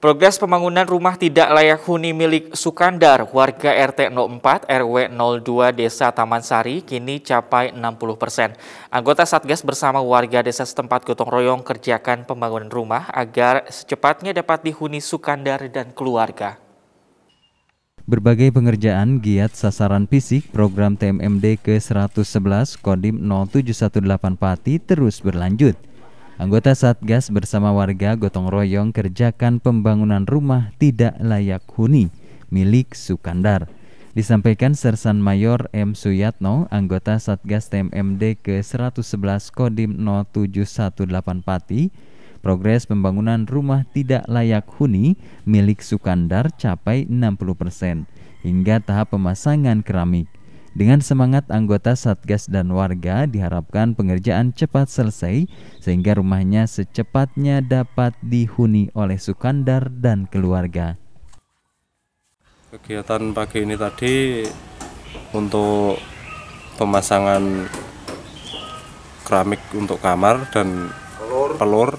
Progres pembangunan rumah tidak layak huni milik Sukandar, warga RT 04 RW 02 Desa Taman Sari kini capai 60 persen. Anggota Satgas bersama warga desa setempat gotong royong kerjakan pembangunan rumah agar secepatnya dapat dihuni Sukandar dan keluarga. Berbagai pengerjaan giat sasaran fisik program TMMD ke-111 Kodim 0718 Pati terus berlanjut. Anggota Satgas bersama warga gotong royong kerjakan pembangunan rumah tidak layak huni milik Sukandar. Disampaikan Sersan Mayor M. Suyatno, anggota Satgas TMMD ke-111 Kodim 0718 Pati, progres pembangunan rumah tidak layak huni milik Sukandar capai 60% hingga tahap pemasangan keramik. Dengan semangat anggota Satgas dan warga diharapkan pengerjaan cepat selesai sehingga rumahnya secepatnya dapat dihuni oleh Sukandar dan keluarga. Kegiatan pagi ini tadi untuk pemasangan keramik untuk kamar dan pelur, pelur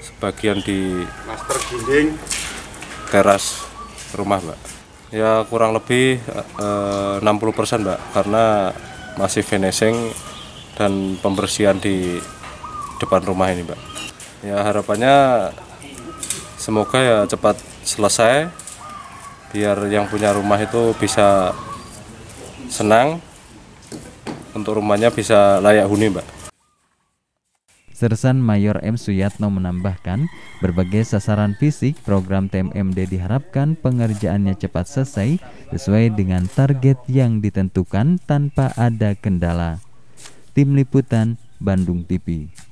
sebagian di master dinding teras rumah, Mbak. Ya kurang lebih eh, uh, 60% Mbak karena masih finishing dan pembersihan di depan rumah ini Mbak. Ya harapannya semoga ya cepat selesai biar yang punya rumah itu bisa senang untuk rumahnya bisa layak huni Mbak. Sersan Mayor M. Suyatno menambahkan, berbagai sasaran fisik program TMMD diharapkan pengerjaannya cepat selesai sesuai dengan target yang ditentukan tanpa ada kendala. Tim Liputan Bandung TV